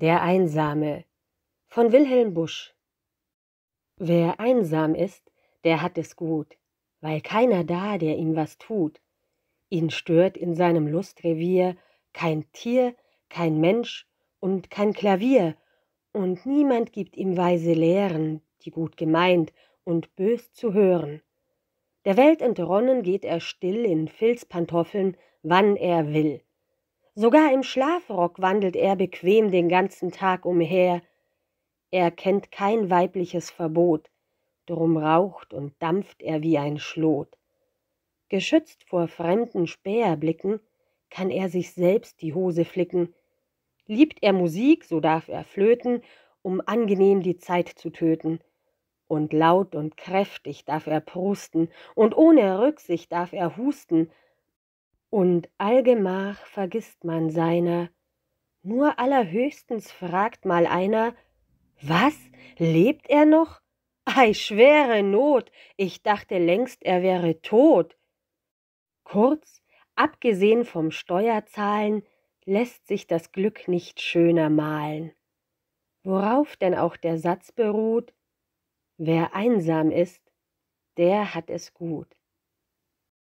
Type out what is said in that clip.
Der Einsame von Wilhelm Busch Wer einsam ist, der hat es gut, weil keiner da, der ihm was tut. Ihn stört in seinem Lustrevier kein Tier, kein Mensch und kein Klavier, und niemand gibt ihm weise Lehren, die gut gemeint und bös zu hören. Der Welt entronnen geht er still in Filzpantoffeln, wann er will. Sogar im Schlafrock wandelt er bequem den ganzen Tag umher. Er kennt kein weibliches Verbot, drum raucht und dampft er wie ein Schlot. Geschützt vor fremden Späherblicken kann er sich selbst die Hose flicken. Liebt er Musik, so darf er flöten, um angenehm die Zeit zu töten. Und laut und kräftig darf er prusten, und ohne Rücksicht darf er husten, und allgemach vergisst man seiner. Nur allerhöchstens fragt mal einer, was, lebt er noch? Ei, schwere Not, ich dachte längst, er wäre tot. Kurz, abgesehen vom Steuerzahlen, lässt sich das Glück nicht schöner malen. Worauf denn auch der Satz beruht, wer einsam ist, der hat es gut.